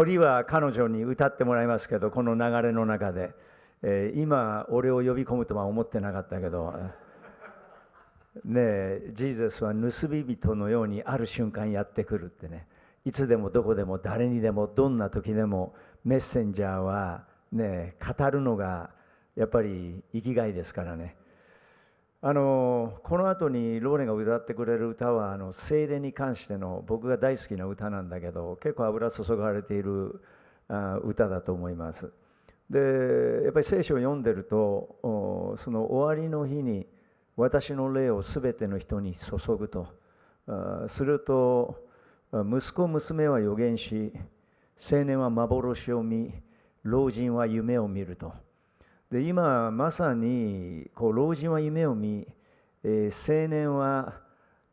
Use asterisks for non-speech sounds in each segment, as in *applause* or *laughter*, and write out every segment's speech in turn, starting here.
鳥は彼女に歌ってもらいますけどこの流れの中で、えー、今俺を呼び込むとは思ってなかったけどねえジーザスは盗み人のようにある瞬間やってくるってねいつでもどこでも誰にでもどんな時でもメッセンジャーはね語るのがやっぱり生きがいですからねあのこの後にローレンが歌ってくれる歌はあの精霊に関しての僕が大好きな歌なんだけど結構油注がれているあ歌だと思います。でやっぱり聖書を読んでるとその終わりの日に私の霊を全ての人に注ぐとすると息子娘は予言し青年は幻を見老人は夢を見ると。で今まさにこう老人は夢を見、えー、青年は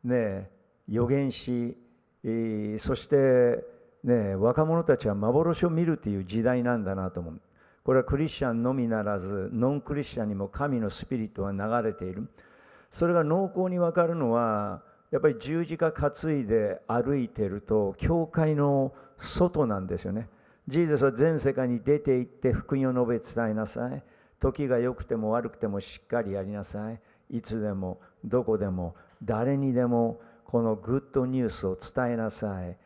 ね予言し、えー、そしてね若者たちは幻を見るという時代なんだなと思うこれはクリスチャンのみならずノンクリスチャンにも神のスピリットは流れているそれが濃厚に分かるのはやっぱり十字架担いで歩いてると教会の外なんですよねジーザスは全世界に出て行って福音を述べ伝えなさい時が良くても悪くてもしっかりやりなさいいつでもどこでも誰にでもこのグッドニュースを伝えなさい、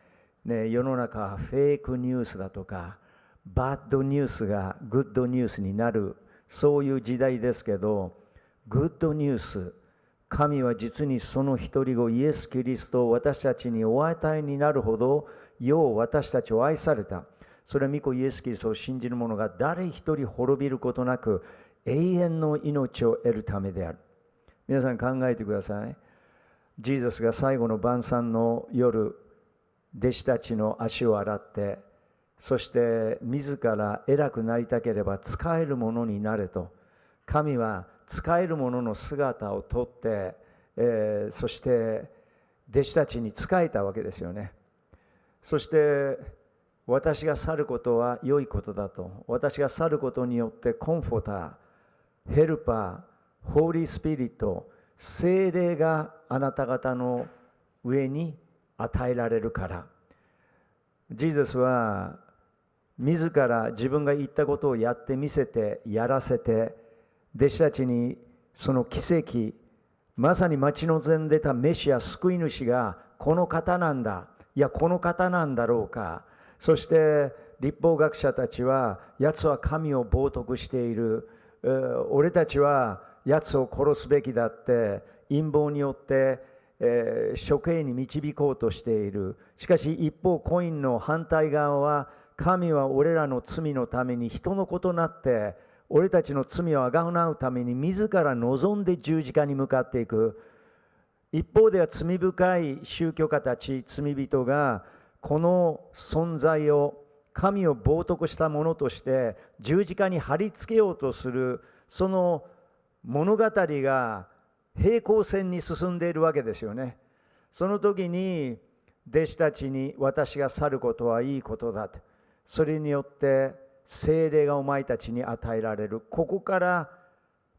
ね、世の中はフェイクニュースだとかバッドニュースがグッドニュースになるそういう時代ですけどグッドニュース神は実にその一人子イエス・キリストを私たちにお与えになるほどよう私たちを愛されたそれは御子イエス・キリストを信じる者が誰一人滅びることなく永遠の命を得るためである皆さん考えてくださいジーザスが最後の晩餐の夜弟子たちの足を洗ってそして自ら偉くなりたければ使える者になれと神は使える者の姿をとって、えー、そして弟子たちに仕えたわけですよねそして私が去ることは良いことだと。私が去ることによってコンフォーター、ヘルパー、ホーリースピリット、精霊があなた方の上に与えられるから。ジーザスは自ら自分が言ったことをやってみせて、やらせて、弟子たちにその奇跡、まさに町の前んでたメシア、救い主がこの方なんだ。いや、この方なんだろうか。そして立法学者たちは、奴は神を冒涜している、俺たちは奴を殺すべきだって、陰謀によって、えー、処刑に導こうとしている。しかし一方、コインの反対側は、神は俺らの罪のために人の子となって、俺たちの罪をあがなうために自ら望んで十字架に向かっていく。一方では罪深い宗教家たち、罪人が、この存在を神を冒涜したものとして十字架に貼り付けようとするその物語が平行線に進んでいるわけですよね。その時に弟子たちに私が去ることはいいことだと。それによって精霊がお前たちに与えられる。ここから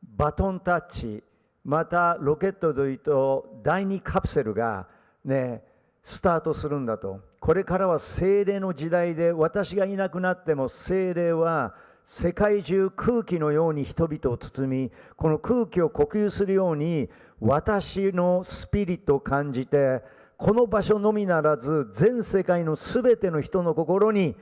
バトンタッチ、またロケットでいうと第2カプセルがね、スタートするんだと。これからは精霊の時代で私がいなくなっても精霊は世界中空気のように人々を包みこの空気を呼吸するように私のスピリットを感じてこの場所のみならず全世界の全ての人の心に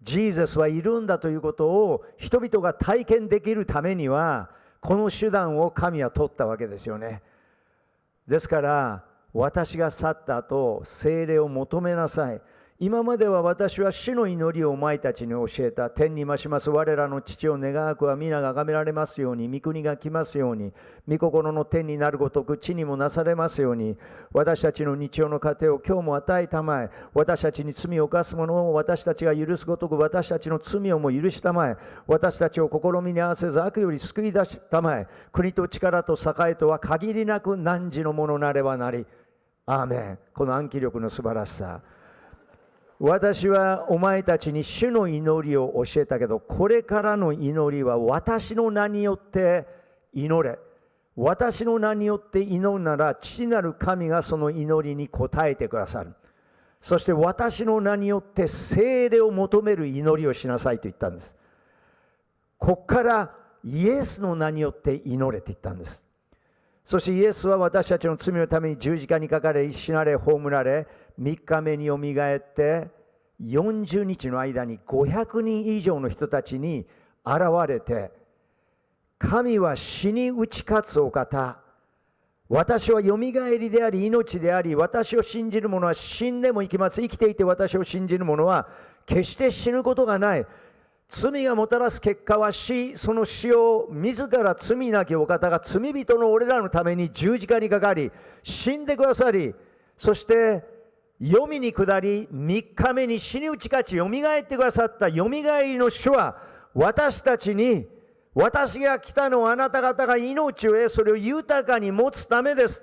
ジーザスはいるんだということを人々が体験できるためにはこの手段を神は取ったわけですよね。ですから私が去った後、精霊を求めなさい。今までは私は死の祈りをお前たちに教えた。天に増します我らの父を願わくは皆が崇められますように、御国が来ますように、御心の天になるごとく地にもなされますように、私たちの日常の糧を今日も与えたまえ、私たちに罪を犯す者を私たちが許すごとく私たちの罪をも許したまえ、私たちを試みに合わせず悪より救い出したまえ、国と力と栄とは限りなく何時のものなればなり。アーメンこの暗記力の素晴らしさ。私はお前たちに主の祈りを教えたけど、これからの祈りは私の名によって祈れ。私の名によって祈るなら、父なる神がその祈りに応えてくださる。そして私の名によって精霊を求める祈りをしなさいと言ったんです。こっからイエスの名によって祈れと言ったんです。そしてイエスは私たちの罪のために十字架にかかれ、死なれ、葬られ、3日目によみがえって40日の間に500人以上の人たちに現れて神は死に打ち勝つお方私はよみがえりであり命であり私を信じる者は死んでも生きます生きていて私を信じる者は決して死ぬことがない罪がもたらす結果は死その死を自ら罪なきお方が罪人の俺らのために十字架にかかり死んでくださりそして読みに下り、3日目に死に打ち勝ち、蘇ってくださった蘇りの主は、私たちに、私が来たのはあなた方が命を得、それを豊かに持つためです。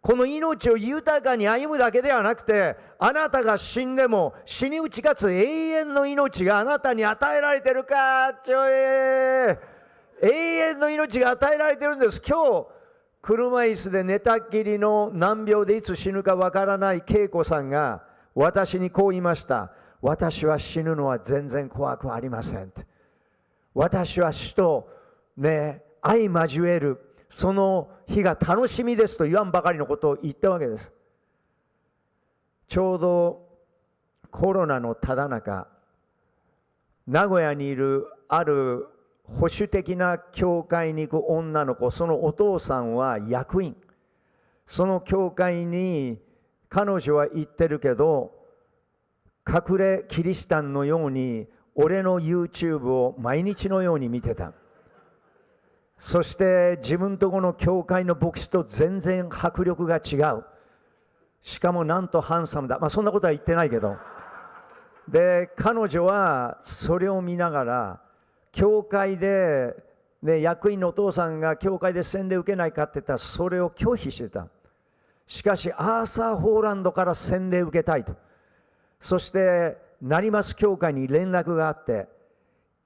この命を豊かに歩むだけではなくて、あなたが死んでも死に打ち勝つ永遠の命があなたに与えられてるか、ちょえ永遠の命が与えられてるんです。今日、車椅子で寝たっきりの難病でいつ死ぬかわからない恵子さんが私にこう言いました。私は死ぬのは全然怖くありません。私は死とね、相交える、その日が楽しみですと言わんばかりのことを言ったわけです。ちょうどコロナのただ中、名古屋にいるある保守的な教会に行く女の子そのお父さんは役員その教会に彼女は行ってるけど隠れキリシタンのように俺の YouTube を毎日のように見てたそして自分とこの教会の牧師と全然迫力が違うしかもなんとハンサムだまあそんなことは言ってないけどで彼女はそれを見ながら教会で、ね、役員のお父さんが教会で洗礼受けないかって言ったらそれを拒否してたしかしアーサー・ホーランドから洗礼受けたいとそして成増教会に連絡があって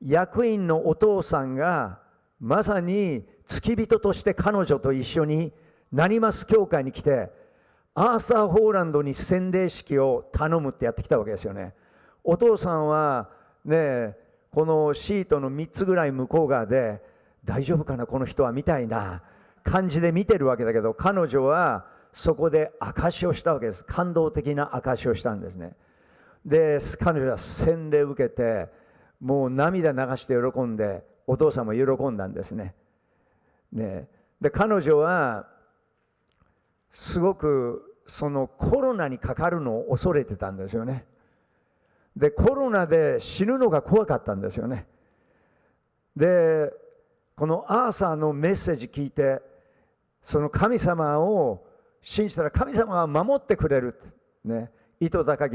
役員のお父さんがまさに付き人として彼女と一緒に成増教会に来てアーサー・ホーランドに洗礼式を頼むってやってきたわけですよねお父さんはねこのシートの3つぐらい向こう側で大丈夫かなこの人はみたいな感じで見てるわけだけど彼女はそこで証しをしたわけです感動的な証しをしたんですねで彼女は洗礼を受けてもう涙流して喜んでお父さんも喜んだんですねねで彼女はすごくそのコロナにかかるのを恐れてたんですよねでコロナで死ぬのが怖かったんですよねでこのアーサーのメッセージ聞いてその神様を信じたら神様が守ってくれる、ね、糸高き、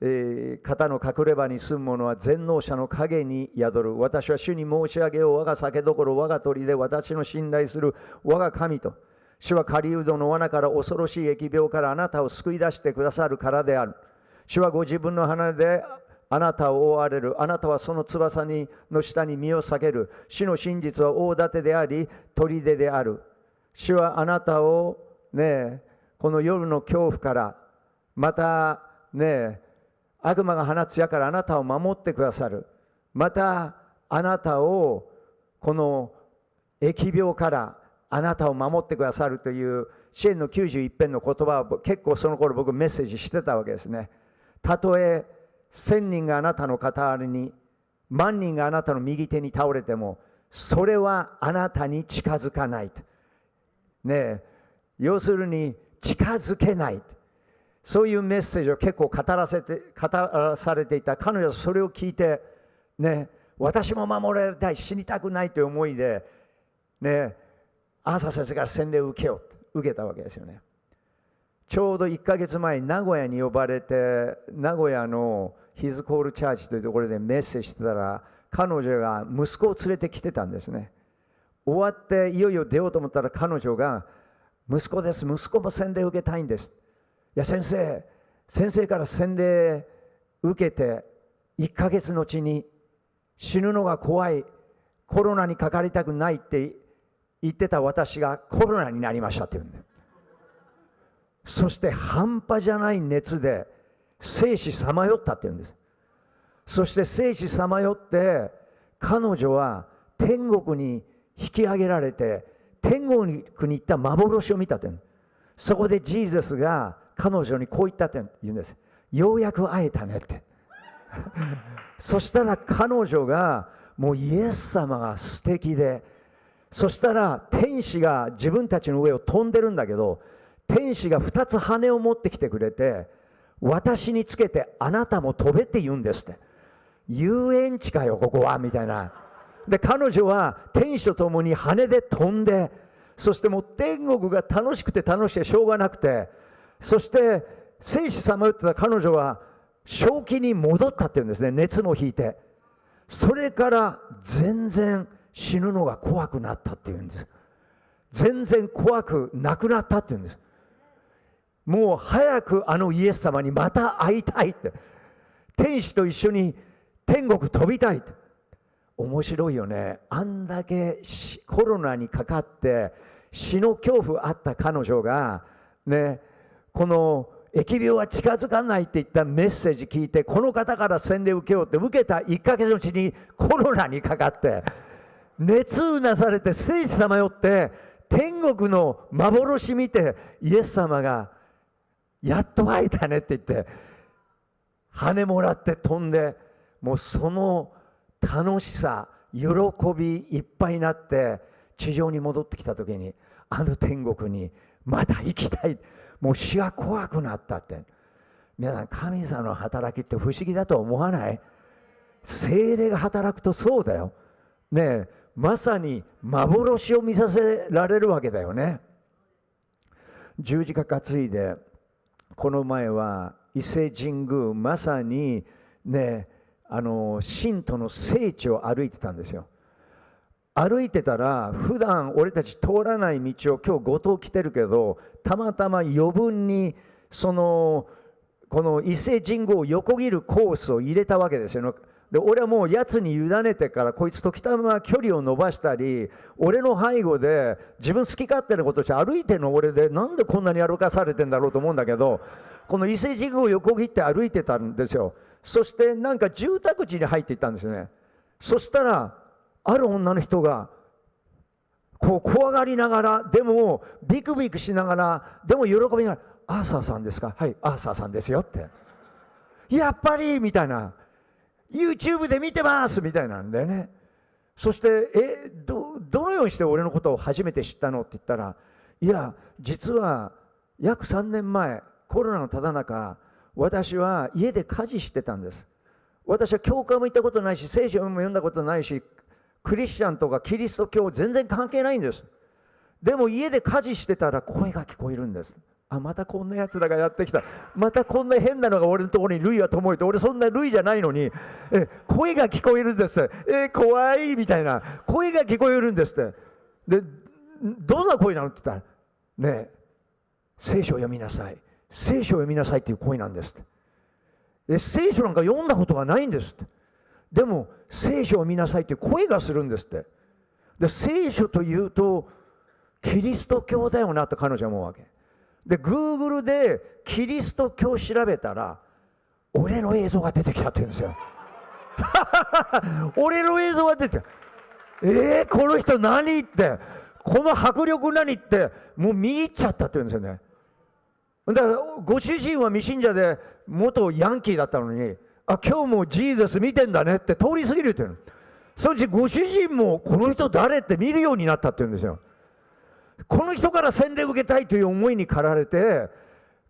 えー、肩の隠れ場に住む者は全能者の影に宿る私は主に申し上げよう我が酒どころ我が鳥で私の信頼する我が神と主は狩人の罠から恐ろしい疫病からあなたを救い出してくださるからである主はご自分の鼻であなたを覆われる。あなたはその翼にの下に身を下げる。主の真実は大盾であり、砦である。主はあなたをね、この夜の恐怖から、またね、悪魔が放つ矢からあなたを守ってくださる。またあなたをこの疫病からあなたを守ってくださるという支援の91編の言葉を結構その頃僕メッセージしてたわけですね。たとえ千人があなたの片りに、万人があなたの右手に倒れても、それはあなたに近づかない。ね要するに、近づけない。そういうメッセージを結構語らせて、語らされていた。彼女はそれを聞いて、ね、私も守られたい、死にたくないという思いで、ね、アーサ先生から洗礼を受けよう、受けたわけですよね。ちょうど1ヶ月前名古屋に呼ばれて名古屋のヒズコールチャーチというところでメッセージしてたら彼女が息子を連れてきてたんですね終わっていよいよ出ようと思ったら彼女が息子です息子も洗礼受けたいんですいや先生先生から洗礼受けて1ヶ月後に死ぬのが怖いコロナにかかりたくないって言ってた私がコロナになりましたって言うんだそして半端じゃない熱で生死さまよったっていうんです。そして生死さまよって彼女は天国に引き上げられて天国に行った幻を見たというそこでジーゼスが彼女にこう言ったって言うんですようやく会えたねってそしたら彼女がもうイエス様が素敵でそしたら天使が自分たちの上を飛んでるんだけど天使が2つ羽を持ってきてくれて、私につけてあなたも飛べって言うんですって。遊園地かよ、ここは、みたいな。で、彼女は天使と共に羽で飛んで、そしてもう天国が楽しくて楽しくてしょうがなくて、そして、生死さまよってた彼女は、正気に戻ったっていうんですね、熱も引いて。それから全然死ぬのが怖くなったっていうんです。全然怖くなくなったっていうんです。もう早くあのイエス様にまた会いたいって。天使と一緒に天国飛びたいって。面白いよね。あんだけコロナにかかって死の恐怖あった彼女が、ね、この疫病は近づかないって言ったメッセージ聞いて、この方から洗礼受けようって受けた1ヶ月のうちにコロナにかかって、熱をなされて聖地さまよって、天国の幻見てイエス様がやっと会えたねって言って羽もらって飛んでもうその楽しさ喜びいっぱいになって地上に戻ってきた時にあの天国にまた行きたいもう死が怖くなったって皆さん神様の働きって不思議だと思わない精霊が働くとそうだよねえまさに幻を見させられるわけだよね十字架担いでこの前は伊勢神宮まさにねあの信徒の聖地を歩いてたんですよ歩いてたら普段俺たち通らない道を今日後藤来てるけどたまたま余分にそのこの伊勢神宮を横切るコースを入れたわけですよ、ね、で俺はもうやつに委ねてからこいつ時たま距離を伸ばしたり俺の背後で自分好き勝手なことして歩いてるの俺でなんでこんなに歩かされてんだろうと思うんだけどこの伊勢神宮を横切って歩いてたんですよそしてなんか住宅地に入っていったんですねそしたらある女の人がこう怖がりながらでもビクビクしながらでも喜びながら「アーサーさんですかはいアーサーさんですよ」って「やっぱり!」みたいな。YouTube で見てますみたいなんだよね。そして、え、ど、どのようにして俺のことを初めて知ったのって言ったら、いや、実は約3年前、コロナのただ中、私は家で家事してたんです。私は教会も行ったことないし、聖書も読んだことないし、クリスチャンとかキリスト教全然関係ないんです。でも家で家事してたら声が聞こえるんです。あまたこんなやつらがやってきたまたこんな変なのが俺のところに類はともいて俺そんな類じゃないのにえ声が聞こえるんですえ怖いみたいな声が聞こえるんですってでどんな声なのって言ったらね聖書を読みなさい聖書を読みなさいっていう声なんですで聖書なんか読んだことがないんですってでも聖書を見なさいっていう声がするんですってで聖書というとキリスト教だよなって彼女は思うわけ。で Google でキリスト教調べたら俺の映像が出てきたって言うんですよ *laughs* 俺の映像が出てえー、この人何ってこの迫力何ってもう見入っちゃったって言うんですよねだからご主人は未信者で元ヤンキーだったのにあ今日もジーザス見てんだねって通り過ぎるって言うのそのうちご主人もこの人誰って見るようになったって言うんですよこの人から洗礼を受けたいという思いに駆られて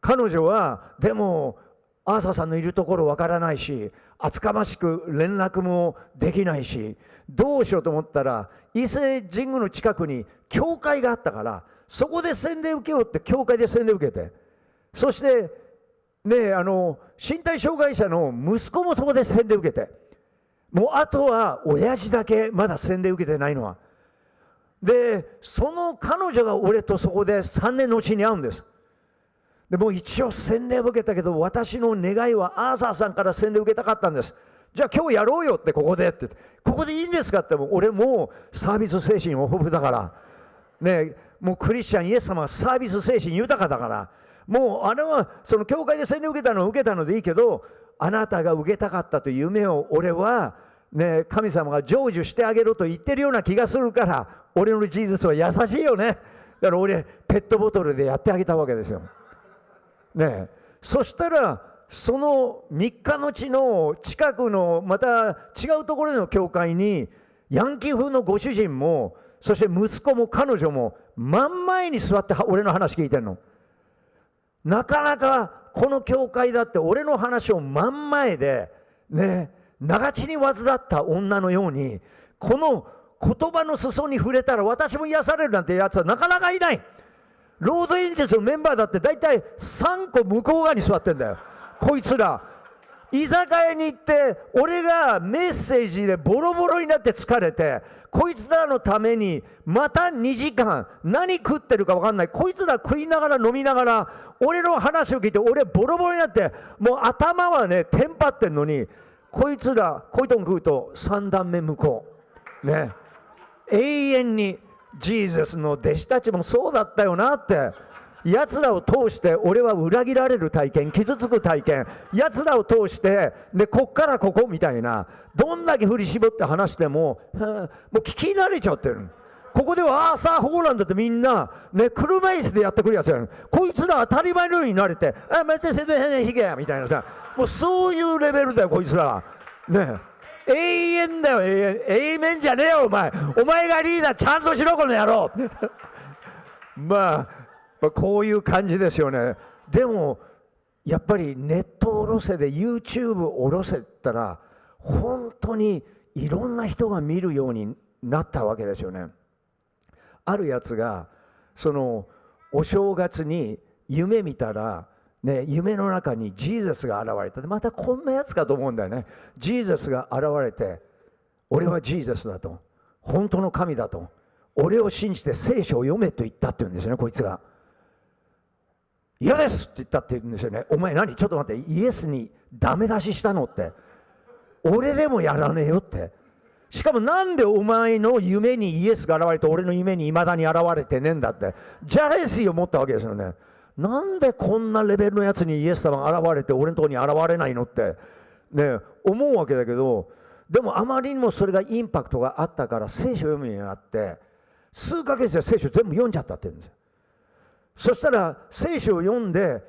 彼女はでもアーサーさんのいるところわからないし厚かましく連絡もできないしどうしようと思ったら伊勢神宮の近くに教会があったからそこで洗礼受けようって教会で洗礼受けてそしてねあの身体障害者の息子もそこで洗礼受けてもうあとは親父だけまだ洗礼受けてないのは。で、その彼女が俺とそこで3年のうちに会うんです。でも一応洗礼を受けたけど、私の願いはアーサーさんから洗礼を受けたかったんです。じゃあ今日やろうよってここでって。ここでいいんですかって、も俺もうサービス精神豊富だから。ねもうクリスチャンイエス様はサービス精神豊かだから。もうあれはその教会で洗礼を受けたのを受けたのでいいけど、あなたが受けたかったという夢を俺はね、神様が成就してあげろと言ってるような気がするから俺のジーズスは優しいよねだから俺ペットボトルでやってあげたわけですよ。ね、そしたらその3日のちの近くのまた違うところの教会にヤンキー風のご主人もそして息子も彼女も真ん前に座って俺の話聞いてるの。なかなかこの教会だって俺の話を真ん前でね長血に患った女のように、この言葉の裾に触れたら私も癒されるなんてやつはなかなかいない。ロードエンジェルのメンバーだって大体3個向こう側に座ってんだよ。こいつら。居酒屋に行って、俺がメッセージでボロボロになって疲れて、こいつらのために、また2時間、何食ってるか分かんない。こいつら食いながら飲みながら、俺の話を聞いて、俺ボロボロになって、もう頭はね、テンパってんのに、こいつら、こいとん食うと3段目向こう。ね。永遠にジーゼスの弟子たちもそうだったよなって。奴らを通して俺は裏切られる体験傷つく体験奴らを通してでこっからここみたいなどんだけ振り絞って話してももう聞き慣れちゃってるここではアーサー・ホーランドってみんな、ね、車椅子でやってくるやつやん。こいつら当たり前のように慣れて、あ、待って、せでへねひげみたいなさ、もうそういうレベルだよ、こいつら。ね永遠だよ、永遠。永遠じゃねえよ、お前。お前がリーダー、ちゃんとしろ、この野郎。*laughs* まあ、まあ、こういう感じですよね。でも、やっぱりネットおろせで YouTube おろせったら、本当にいろんな人が見るようになったわけですよね。あるやつがそのお正月に夢見たら、ね、夢の中にジーザスが現れたまたこんなやつかと思うんだよねジーザスが現れて俺はジーザスだと本当の神だと俺を信じて聖書を読めと言ったって言うんですよねこいつが嫌ですって言ったって言うんですよねお前何ちょっと待ってイエスにダメ出ししたのって俺でもやらねえよってしかもなんでお前の夢にイエスが現れて俺の夢に未だに現れてねえんだってジャレシーを持ったわけですよねなんでこんなレベルのやつにイエス様が現れて俺のとこに現れないのってね思うわけだけどでもあまりにもそれがインパクトがあったから聖書を読むようになって数ヶ月で聖書全部読んじゃったって言うんですよそしたら聖書を読んで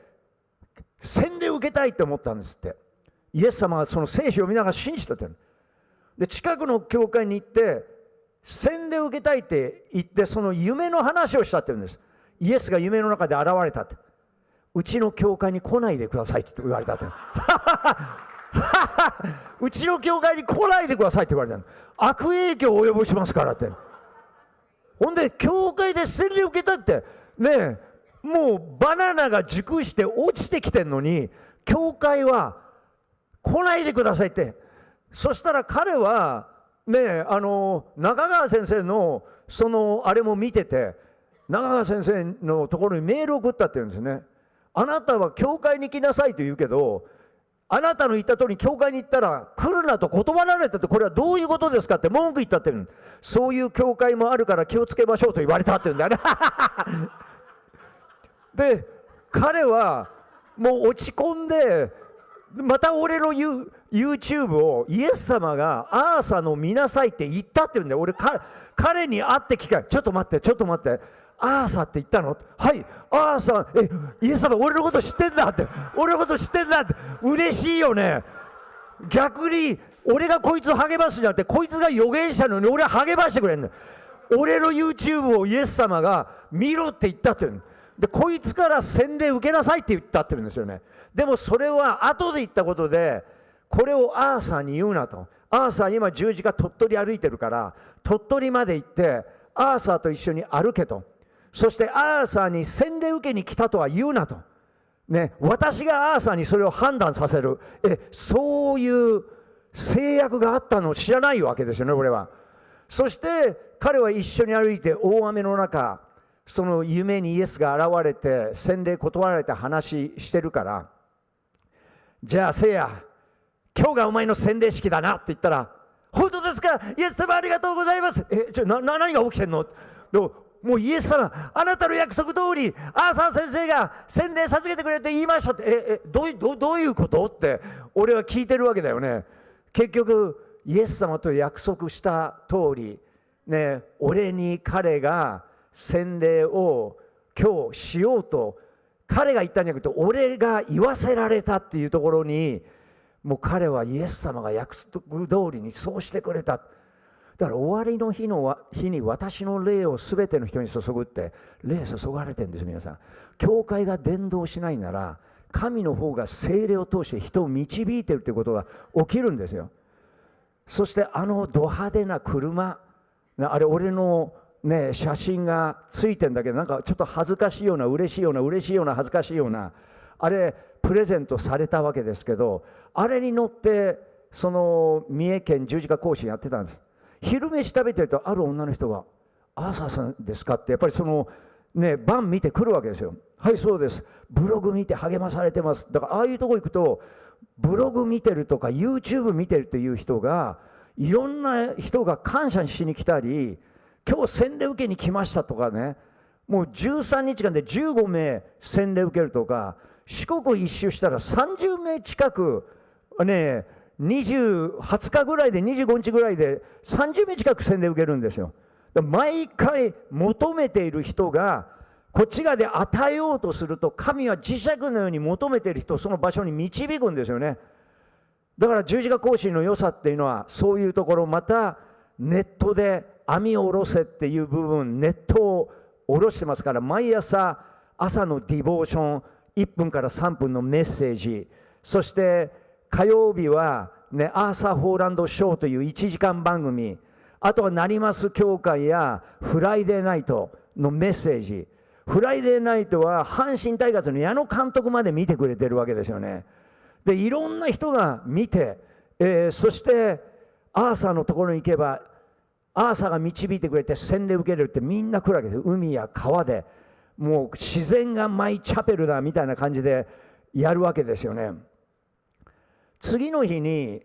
洗礼を受けたいって思ったんですってイエス様はその聖書を見ながら信じたって言うで近くの教会に行って洗礼を受けたいって言ってその夢の話をしたって言うんですイエスが夢の中で現れたってうちの教会に来ないでくださいって言われたって *laughs* うちの教会に来ないでくださいって言われたの悪影響を及ぼしますからってほんで教会で洗礼を受けたってねえもうバナナが熟して落ちてきてんのに教会は来ないでくださいってそしたら彼は、ね、あの、中川先生の、その、あれも見てて、中川先生のところにメールを送ったって言うんですね。あなたは教会に来なさいと言うけど、あなたの言った通り教会に行ったら来るなと断られたってこれはどういうことですかって文句言ったってそういう教会もあるから気をつけましょうと言われたって言うんだよね。*laughs* で彼はもう落ち込んでまた俺の言う YouTube をイエス様がアーサーの見なさいって言ったって言うんだよ。俺彼に会って聞かちょっと待って、ちょっと待って。アーサーって言ったのはい、アーサえ、イエス様俺のこと知ってんだって。俺のこと知ってんだって。嬉しいよね。逆に、俺がこいつを励ますじゃなくて、こいつが預言者のに俺は励ましてくれんだ俺の YouTube をイエス様が見ろって言ったって言うんでこいつから洗礼受けなさいって言ったって言うんですよねでもそれは後で言ったことでこれをアーサーに言うなと。アーサー今十字架鳥取歩いてるから、鳥取まで行って、アーサーと一緒に歩けと。そしてアーサーに洗礼受けに来たとは言うなと。ね、私がアーサーにそれを判断させる。え、そういう制約があったのを知らないわけですよね、これは。そして彼は一緒に歩いて大雨の中、その夢にイエスが現れて洗礼断られて話してるから、じゃあせいや、今日がお前の洗礼式だなって言ったら、本当ですかイエス様ありがとうございますえ、ちょ、な、何が起きてんのもうイエス様、あなたの約束通り、アーサー先生が洗礼授けてくれて言いましたって、え、え、どうどどういうことって、俺は聞いてるわけだよね。結局、イエス様と約束した通り、ね、俺に彼が洗礼を今日しようと、彼が言ったんじゃなくて、俺が言わせられたっていうところに、もう彼はイエス様が約束通りにそうしてくれた。だから終わりの日の日に私の霊を全ての人に注ぐって霊注がれてるんです皆さん。教会が伝道しないなら神の方が精霊を通して人を導いてるということが起きるんですよ。そしてあのド派手な車あれ俺のね写真がついてんだけどなんかちょっと恥ずかしいような嬉しいような嬉しいような恥ずかしいようなあれプレゼントされたわけですけどあれに乗ってその三重県十字架講師やってたんです昼飯食べてるとある女の人が「アーサーさんですか?」ってやっぱりそのね晩見てくるわけですよはいそうですブログ見て励まされてますだからああいうとこ行くとブログ見てるとか YouTube 見てるという人がいろんな人が感謝しに来たり今日洗礼受けに来ましたとかねもう13日間で15名洗礼受けるとか四国一周したら30名近く、ね、20, 日ぐらいで25日ぐらいで30名近く宣伝受けるんですよ。毎回求めている人がこっち側で与えようとすると神は磁石のように求めている人をその場所に導くんですよね。だから十字架行進の良さっていうのはそういうところまたネットで網を下ろせっていう部分ネットを下ろしてますから毎朝朝のディボーション1分から3分のメッセージそして火曜日は、ね、アーサー・ホーランド・ショーという1時間番組あとはなります教会やフライデーナイトのメッセージフライデーナイトは阪神タイガースの矢野監督まで見てくれてるわけですよねでいろんな人が見て、えー、そしてアーサーのところに行けばアーサーが導いてくれて洗礼受けれるってみんな来るわけです海や川でもう自然がマイチャペルだみたいな感じでやるわけですよね次の日に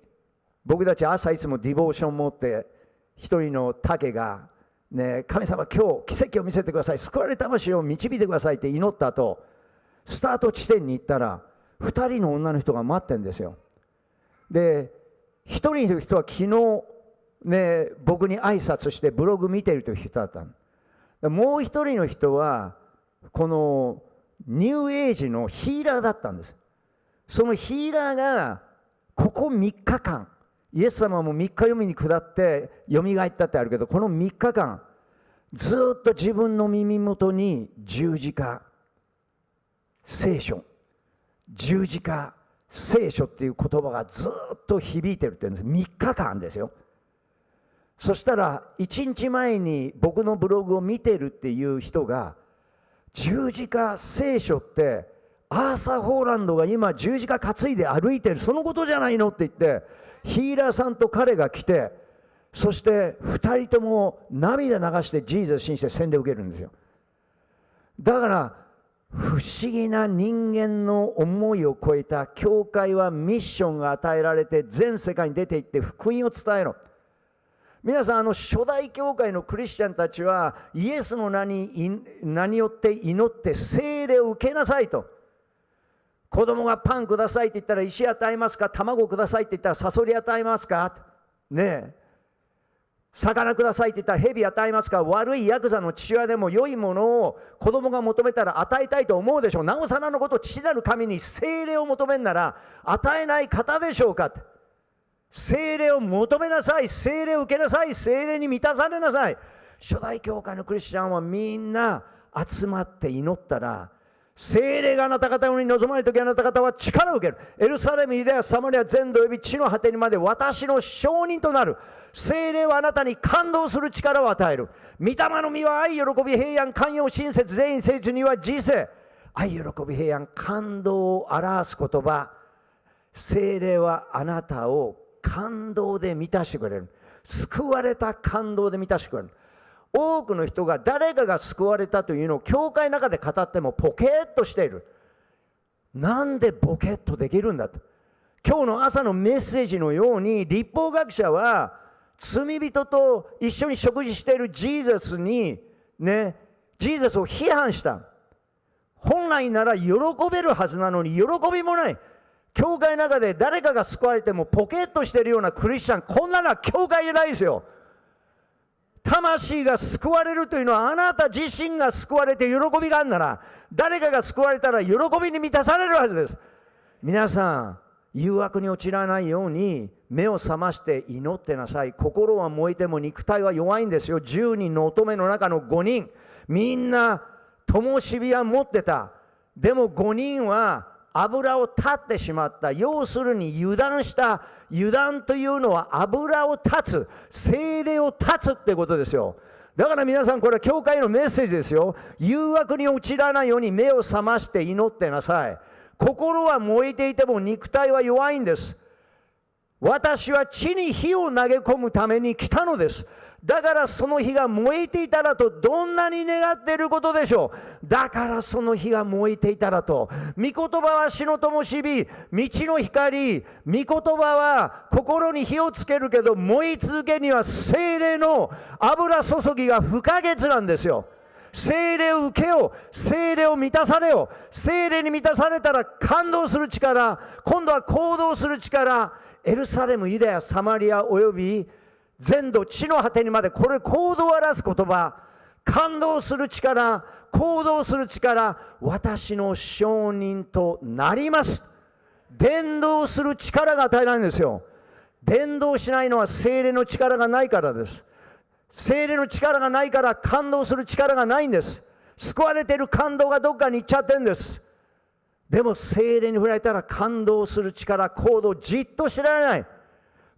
僕たち朝いつもディボーション持って一人の竹が、ね「神様今日奇跡を見せてください救われ魂を導いてください」って祈った後スタート地点に行ったら2人の女の人が待ってんですよで1人の人は昨日ね僕に挨拶してブログ見てるという人だったもう1人の人はこのニューエイジのヒーラーだったんですそのヒーラーがここ3日間イエス様も3日読みに下ってよみがえったってあるけどこの3日間ずっと自分の耳元に十字架聖書十字架聖書っていう言葉がずっと響いてるって言うんです3日間ですよそしたら1日前に僕のブログを見てるっていう人が十字架聖書ってアーサー・ホーランドが今十字架担いで歩いてるそのことじゃないのって言ってヒーラーさんと彼が来てそして2人とも涙流してジーザス信じて洗礼を受けるんですよだから不思議な人間の思いを超えた教会はミッションが与えられて全世界に出ていって福音を伝えろ皆さんあの初代教会のクリスチャンたちはイエスの名に名によって祈って聖霊を受けなさいと子供がパンくださいって言ったら石与えますか卵くださいって言ったらサソリ与えますかねえ魚くださいって言ったら蛇与えますか悪いヤクザの父親でも良いものを子供が求めたら与えたいと思うでしょうなおさらのこと父なる神に精霊を求めんなら与えない方でしょうかって精霊を求めなさい精霊を受けなさい精霊に満たされなさい初代教会のクリスチャンはみんな集まって祈ったら精霊があなた方に望まれる時あなた方は力を受ける。エルサレム、に。ダヤ、サマリア、全土及び地の果てにまで私の証人となる。精霊はあなたに感動する力を与える。御霊の実は愛、喜び、平安、寛容、親切、全員、誠実には人生。愛、喜び、平安、感動を表す言葉。精霊はあなたを感動で満たしてくれる救われた感動で満たしてくれる多くの人が誰かが救われたというのを教会の中で語ってもポケッとしているなんでボケッとできるんだと今日の朝のメッセージのように立法学者は罪人と一緒に食事しているジーザスにねジーザスを批判した本来なら喜べるはずなのに喜びもない教会の中で誰かが救われてもポケッとしてるようなクリスチャン、こんなのは教会じゃないですよ。魂が救われるというのはあなた自身が救われて喜びがあるなら誰かが救われたら喜びに満たされるはずです皆さん誘惑に陥らないように目を覚まして祈ってなさい心は燃えても肉体は弱いんですよ10人の乙女の中の5人みんな灯火は持ってたでも5人は油を断ってしまった。要するに油断した。油断というのは油を断つ。精霊を断つってことですよ。だから皆さん、これは教会のメッセージですよ。誘惑に陥らないように目を覚まして祈ってなさい。心は燃えていても肉体は弱いんです。私は地に火を投げ込むために来たのです。だからその火が燃えていたらとどんなに願っていることでしょうだからその火が燃えていたらと御言葉は死の灯火道の光御言葉は心に火をつけるけど燃え続けには精霊の油注ぎが不可欠なんですよ精霊を受けよう。精霊を満たされよう。精霊に満たされたら感動する力、今度は行動する力、エルサレム、ユダヤ、サマリア、および全土地の果てにまでこれ行動を表す言葉感動する力行動する力私の証人となります伝道する力が与えられるんですよ伝道しないのは精霊の力がないからです精霊の力がないから感動する力がないんです救われてる感動がどっかに行っちゃってるんですでも精霊に触れたら感動する力行動じっと知られない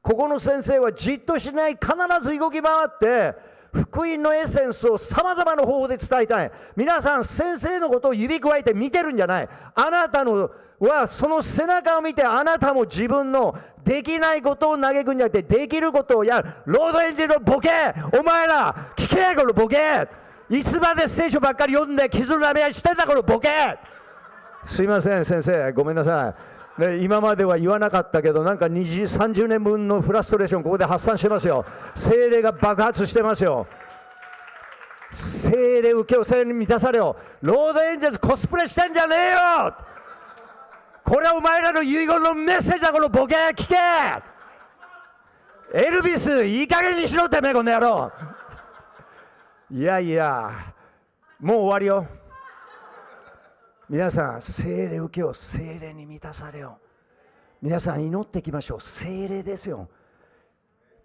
ここの先生はじっとしない必ず動き回って福音のエッセンスをさまざまな方法で伝えたい皆さん先生のことを指くわえて見てるんじゃないあなたのはその背中を見てあなたも自分のできないことを嘆くんじゃなくてできることをやるロードエンジンのボケお前ら聞けこのボケいつまで聖書ばっかり読んで傷の舐め合いしてんだこのボケすいません先生ごめんなさいね、今までは言わなかったけど、なんか20 30年分のフラストレーション、ここで発散してますよ、精霊が爆発してますよ、精霊受けを精霊に満たされよ、ロードエンジェルズコスプレしてんじゃねえよ、これはお前らの遺言のメッセージだ、このボケ、聞け、エルビス、いい加減にしろってめえ、この野郎。いやいや、もう終わりよ。皆さん精霊受けよう精霊に満たされよう皆さん祈っていきましょう精霊ですよ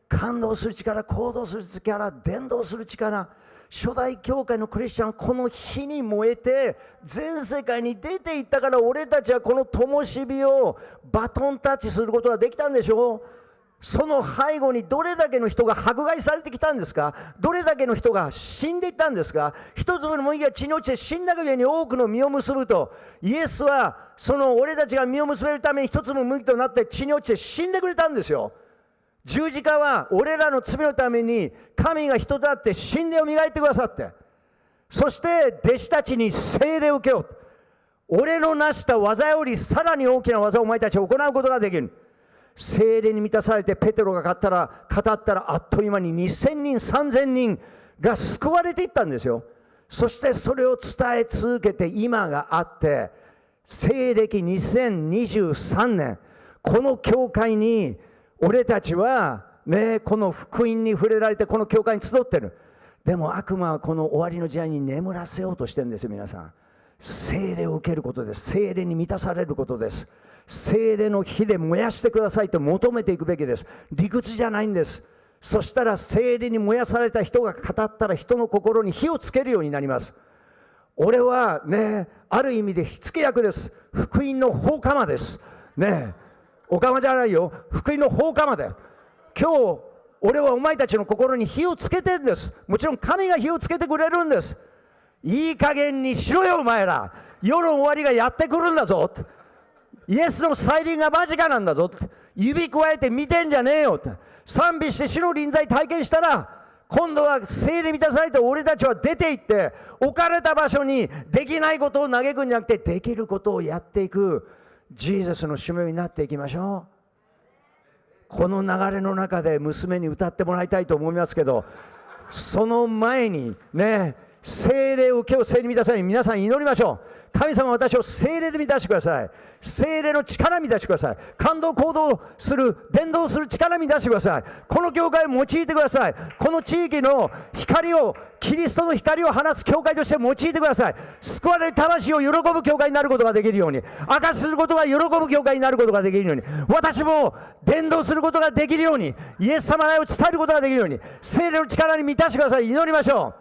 感動する力行動する力伝道する力初代教会のクリスチャンこの火に燃えて全世界に出ていったから俺たちはこの灯火をバトンタッチすることができたんでしょうその背後にどれだけの人が迫害されてきたんですかどれだけの人が死んでいったんですか一粒の麦が血に落ちて死んだ上に多くの実を結ぶとイエスはその俺たちが実を結べるために一粒の麦となって血に落ちて死んでくれたんですよ十字架は俺らの罪のために神が人と会って死んで磨いてくださってそして弟子たちに精霊を受けよう俺の成した技よりさらに大きな技をお前たちは行うことができる精霊に満たされてペテロが語ったら、語ったらあっという間に2000人、3000人が救われていったんですよ。そしてそれを伝え続けて今があって、西暦2023年、この教会に俺たちはね、この福音に触れられてこの教会に集ってる。でも悪魔はこの終わりの時代に眠らせようとしてるんですよ、皆さん。精霊を受けることです。精霊に満たされることです。精霊の火で燃やしてくださいと求めていくべきです理屈じゃないんですそしたら精霊に燃やされた人が語ったら人の心に火をつけるようになります俺はねある意味で火付け役です福音の放火魔ですねおかまじゃないよ福音の放火魔で今日俺はお前たちの心に火をつけてんですもちろん神が火をつけてくれるんですいい加減にしろよお前ら世の終わりがやってくるんだぞってイエスの再臨が間近なんだぞって指くわえて見てんじゃねえよって賛美して白の臨在体験したら今度は精霊満たされて俺たちは出て行って置かれた場所にできないことを嘆くんじゃなくてできることをやっていくジーザスの使命になっていきましょうこの流れの中で娘に歌ってもらいたいと思いますけどその前にね精霊を今日精霊満たされ皆さん祈りましょう神様私を精霊で満たしてください。精霊の力満たしてください。感動行動する、伝道する力満たしてください。この教会を用いてください。この地域の光を、キリストの光を放つ教会として用いてください。救われる魂を喜ぶ教会になることができるように、明かしすることが喜ぶ教会になることができるように、私も伝道することができるように、イエス様の愛を伝えることができるように、精霊の力に満たしてください。祈りましょ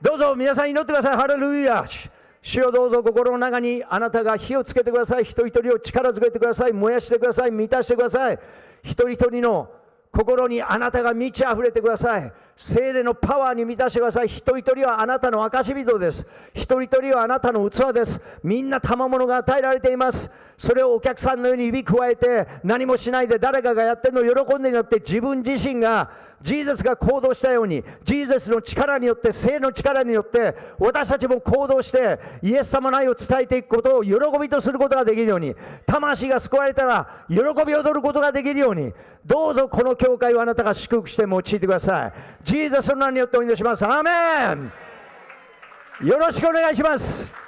う。どうぞ皆さん祈ってください。ハレルヤー。主よどうぞ心の中にあなたが火をつけてください。一人一人を力づけてください。燃やしてください。満たしてください。一人一人の心にあなたが満ち溢れてください。精霊のパワーに満たしてください。一人一人はあなたの証人です。一人一人はあなたの器です。みんな賜物が与えられています。それをお客さんのように指加えて何もしないで誰かがやってるのを喜んでによって自分自身がジーゼスが行動したようにジーゼスの力によって性の力によって私たちも行動してイエス様の愛を伝えていくことを喜びとすることができるように魂が救われたら喜び踊ることができるようにどうぞこの教会をあなたが祝福して用いてくださいジーザスの名によってお祈りします。アーメンよろしくお願いします。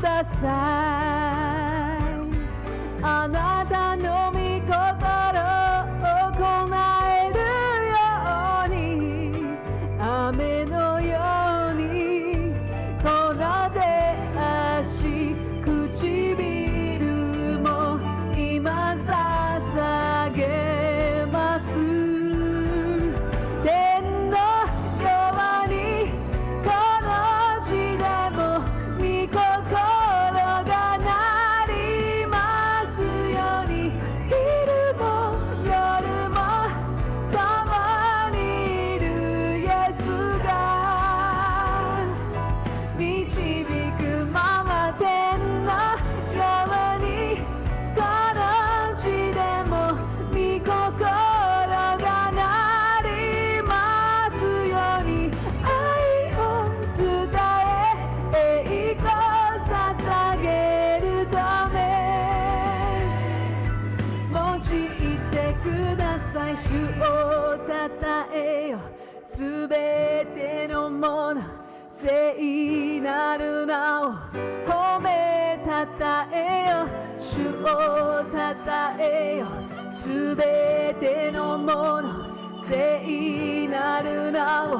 da sala. すべてのもの聖なる名を褒めたたえよ主をたたえよすべてのもの聖なる名を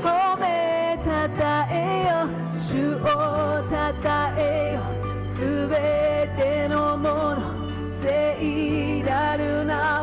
褒めたたえよ主をたたえよすべてのもの聖なる名を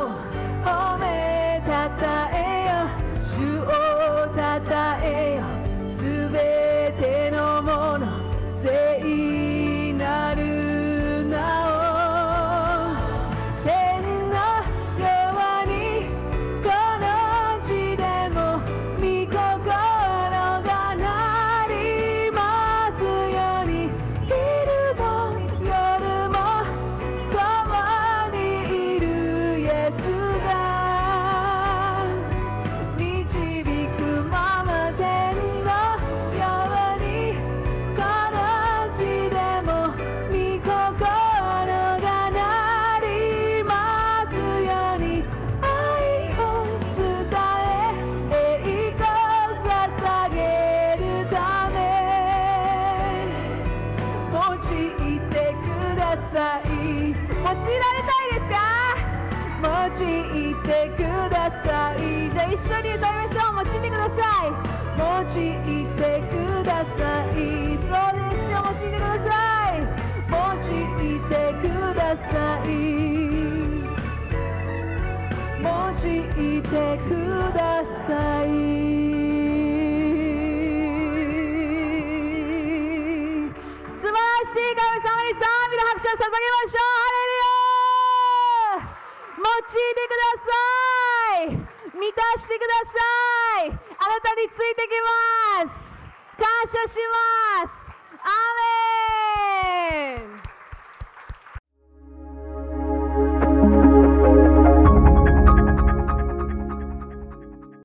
てください素晴らしい神様に賛美の拍手を捧げましょうハレルヤ用いてください満たしてくださいあなたについてきます感謝します